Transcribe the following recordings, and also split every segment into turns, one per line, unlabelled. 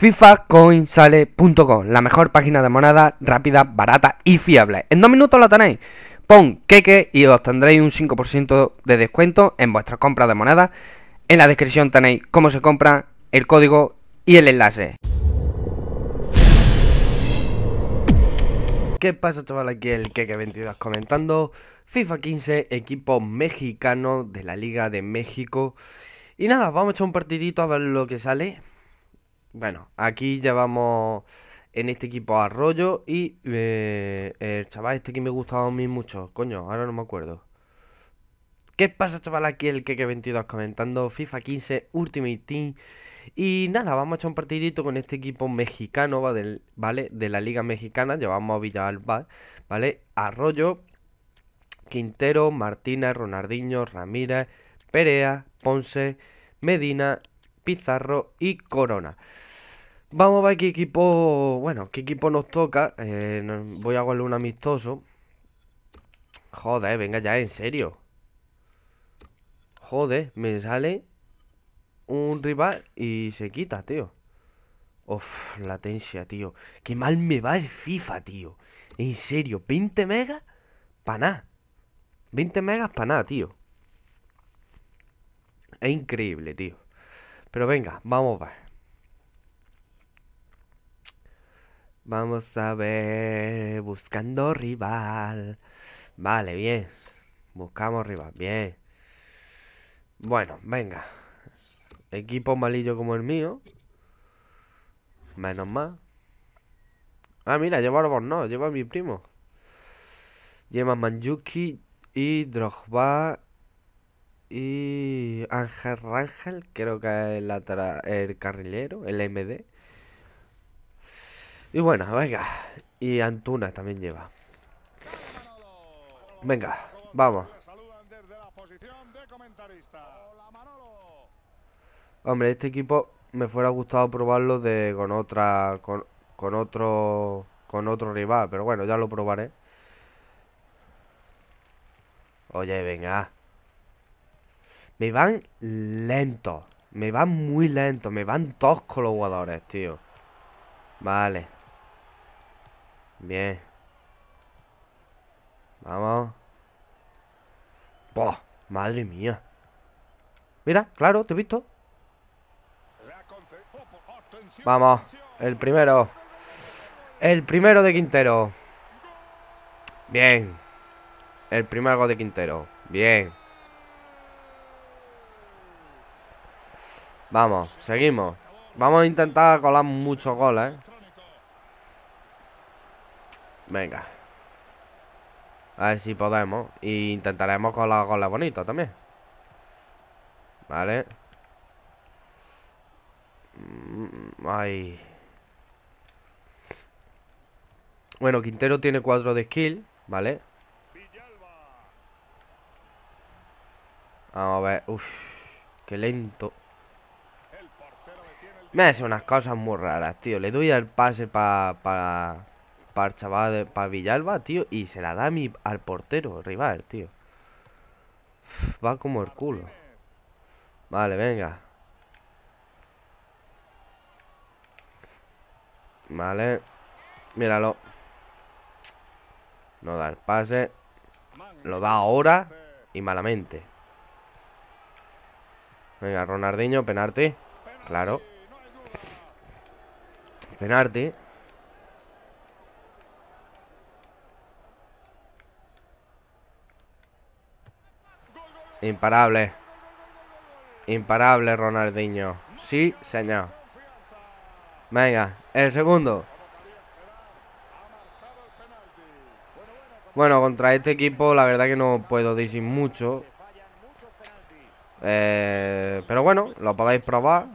FIFACoinsale.com, la mejor página de moneda rápida, barata y fiable. En dos minutos la tenéis. Pon KEKE y obtendréis un 5% de descuento en vuestras compras de moneda. En la descripción tenéis cómo se compra, el código y el enlace. ¿Qué pasa chaval? Aquí el Keke22 comentando FIFA 15, equipo mexicano de la Liga de México Y nada, vamos a echar un partidito a ver lo que sale bueno, aquí llevamos en este equipo Arroyo y eh, el chaval este que me gustaba a mí mucho. Coño, ahora no me acuerdo. ¿Qué pasa, chaval? Aquí el que 22 comentando FIFA 15 Ultimate Team. Y nada, vamos a echar un partidito con este equipo mexicano, ¿vale? De la Liga Mexicana. Llevamos a Villalba, ¿vale? Arroyo, Quintero, Martínez, Ronaldinho, Ramírez, Perea, Ponce, Medina Pizarro y Corona. Vamos a ver qué equipo, bueno, qué equipo nos toca. Eh, voy a jugarle un amistoso. Joder, venga ya, en serio. Joder, me sale un rival y se quita, tío. Uf, latencia, tío. Qué mal me va el FIFA, tío. En serio, 20 megas para nada. 20 megas para nada, tío. Es increíble, tío. Pero venga, vamos a ver. Vamos a ver. Buscando rival. Vale, bien. Buscamos rival. Bien. Bueno, venga. Equipo malillo como el mío. Menos mal. Ah, mira, lleva Arbor, no, lleva a mi primo. Lleva Manjuki y Drogba y Ángel Rangel, creo que es el, el carrilero, el MD. Y bueno, venga. Y Antuna también lleva. Venga, vamos. Hombre, este equipo me fuera gustado probarlo de con otra con, con otro con otro rival, pero bueno, ya lo probaré. Oye, venga. Me van lento Me van muy lento Me van toscos los jugadores, tío. Vale. Bien. Vamos. Madre mía. Mira, claro, te he visto. Vamos. El primero. El primero de Quintero. Bien. El primero de Quintero. Bien. Vamos, seguimos. Vamos a intentar colar muchos goles. ¿eh? Venga. A ver si podemos. Y intentaremos colar goles bonitos también. Vale. Mm, ay. Bueno, Quintero tiene 4 de skill, ¿vale? Vamos a ver. Uf, qué lento. Me hace unas cosas muy raras, tío. Le doy el pase para Para el chaval, de, Villalba, tío. Y se la da mi, al portero, rival, tío. Va como el culo. Vale, venga. Vale. Míralo. No da el pase. Lo da ahora y malamente. Venga, Ronaldinho, penarte Claro. Penarte. Imparable. Imparable, Ronaldinho. Sí, señor. Venga, el segundo. Bueno, contra este equipo la verdad que no puedo decir mucho. Eh, pero bueno, lo podéis probar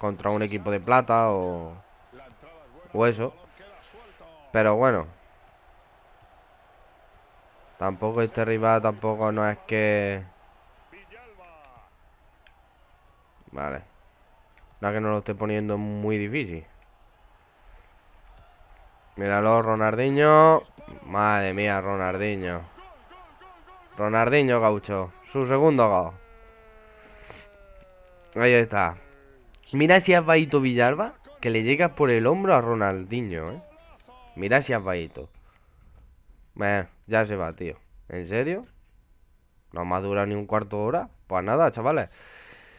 contra un equipo de plata o, o eso. Pero bueno. Tampoco este rival tampoco no es que... Vale. No es que no lo esté poniendo muy difícil. Míralo, Ronaldinho. Madre mía, Ronaldinho. Ronaldinho, gaucho. Su segundo gol. Ahí está. Mira si has vaíto Villalba, que le llegas por el hombro a Ronaldinho, ¿eh? Mira si has vaíto ya se va, tío. ¿En serio? No me ha durado ni un cuarto de hora. Pues nada, chavales.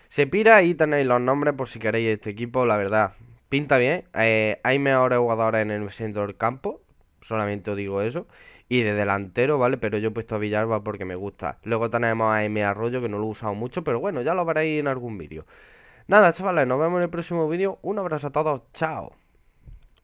Se pira y tenéis los nombres por si queréis este equipo, la verdad. Pinta bien. Eh, hay mejores jugadores en el centro del campo. Solamente os digo eso. Y de delantero, ¿vale? Pero yo he puesto a Villalba porque me gusta. Luego tenemos a M. Arroyo, que no lo he usado mucho, pero bueno, ya lo veréis en algún vídeo. Nada, chavales, nos vemos en el próximo vídeo. Un abrazo a todos, chao.